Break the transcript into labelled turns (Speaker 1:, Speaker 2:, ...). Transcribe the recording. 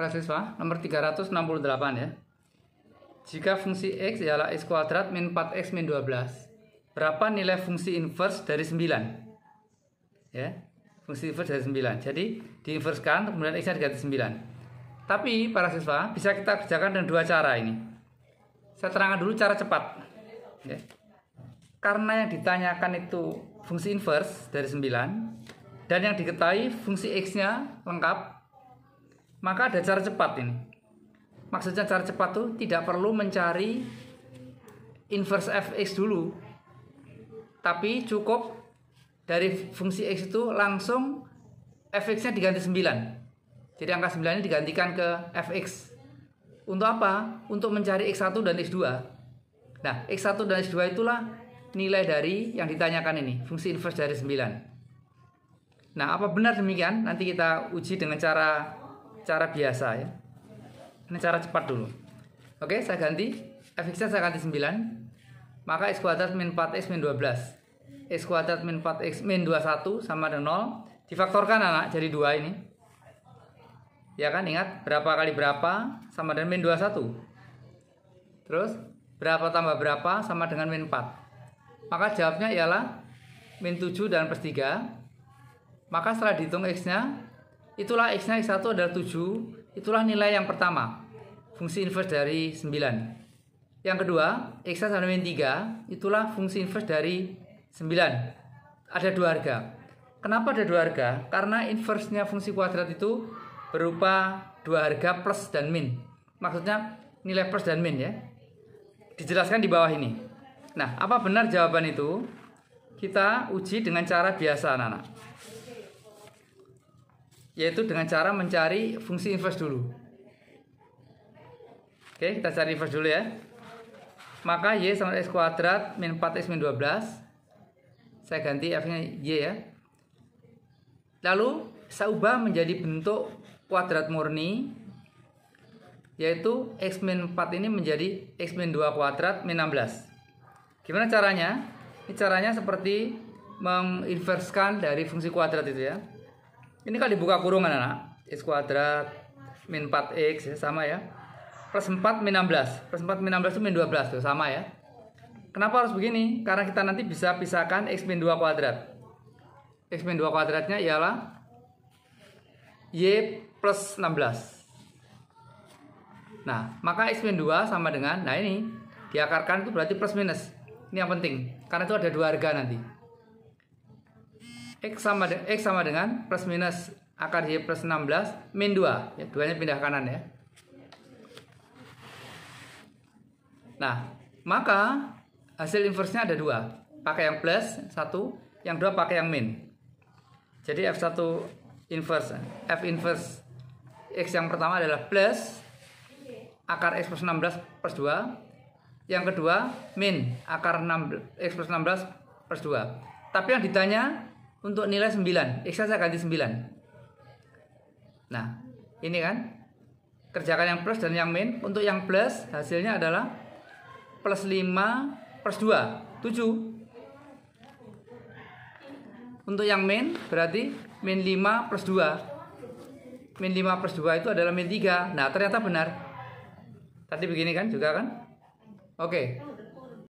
Speaker 1: para siswa nomor 368 ya jika fungsi x ialah x kuadrat min 4x min 12 berapa nilai fungsi inverse dari 9 ya fungsi inverse dari 9 jadi diinverskan kemudian x nya diganti 9 tapi para siswa bisa kita kerjakan dengan dua cara ini saya terangkan dulu cara cepat ya. karena yang ditanyakan itu fungsi inverse dari 9 dan yang diketahui fungsi x nya lengkap maka ada cara cepat ini. Maksudnya cara cepat tuh tidak perlu mencari inverse fx dulu. Tapi cukup dari fungsi x itu langsung fx-nya diganti 9. Jadi angka 9 ini digantikan ke fx. Untuk apa? Untuk mencari x1 dan x2. Nah, x1 dan x2 itulah nilai dari yang ditanyakan ini, fungsi inverse dari 9. Nah, apa benar demikian? Nanti kita uji dengan cara cara biasa ya. Ini cara cepat dulu. Oke, saya ganti. fx saya ganti 9. Maka x kuadrat min 4x min 12. X kuadrat min 4x min 21 sama dengan 0. Difaktorkan anak jadi 2 ini. Ya kan, ingat berapa kali berapa sama dengan min 21. Terus, berapa tambah berapa sama dengan min 4. Maka jawabnya ialah min 7 dan plus 3. Maka setelah dihitung x-nya, Itulah x naik 1 adalah 7. Itulah nilai yang pertama. Fungsi inverse dari 9. Yang kedua, x naik sama dengan 3. Itulah fungsi inverse dari 9. Ada dua harga. Kenapa ada dua harga? Karena inverse-nya fungsi kuadrat itu berupa dua harga plus dan min. Maksudnya nilai plus dan min ya. Dijelaskan di bawah ini. Nah, apa benar jawaban itu? Kita uji dengan cara biasa anak-anak yaitu dengan cara mencari fungsi inverse dulu. Oke, kita cari inverse dulu ya. Maka Y sama X kuadrat min 4X min 12. Saya ganti F-nya Y ya. Lalu saya ubah menjadi bentuk kuadrat murni yaitu X min 4 ini menjadi X min 2 kuadrat min 16. Gimana caranya? Ini caranya seperti menginverskan dari fungsi kuadrat itu ya. Ini kalau dibuka kurungan anak, x kuadrat min 4x ya, sama ya. Plus 4 min 16. Plus 4 min 16 itu min 12 tuh sama ya. Kenapa harus begini? Karena kita nanti bisa pisahkan x min 2 kuadrat. x min 2 kuadratnya ialah y plus 16. Nah, maka x min 2 sama dengan, nah ini, diakarkan itu berarti plus minus. Ini yang penting, karena itu ada dua harga nanti. X sama, de, X sama dengan plus minus akar Y plus 16 min 2. Ya, nya pindah kanan ya. Nah, maka hasil inverse nya ada dua. Pakai yang plus, satu. Yang dua pakai yang min. Jadi F1 inverse, F inverse X yang pertama adalah plus akar X plus 16 plus 2. Yang kedua, min akar 6, X plus 16 plus 2. Tapi yang ditanya untuk nilai 9. X saya ganti 9. Nah, ini kan kerjakan yang plus dan yang min. Untuk yang plus hasilnya adalah plus 5 plus 2, 7. Untuk yang min berarti min 5 plus 2. Min 5 plus 2 itu adalah min 3. Nah, ternyata benar. Tadi begini kan juga kan? Oke. Okay.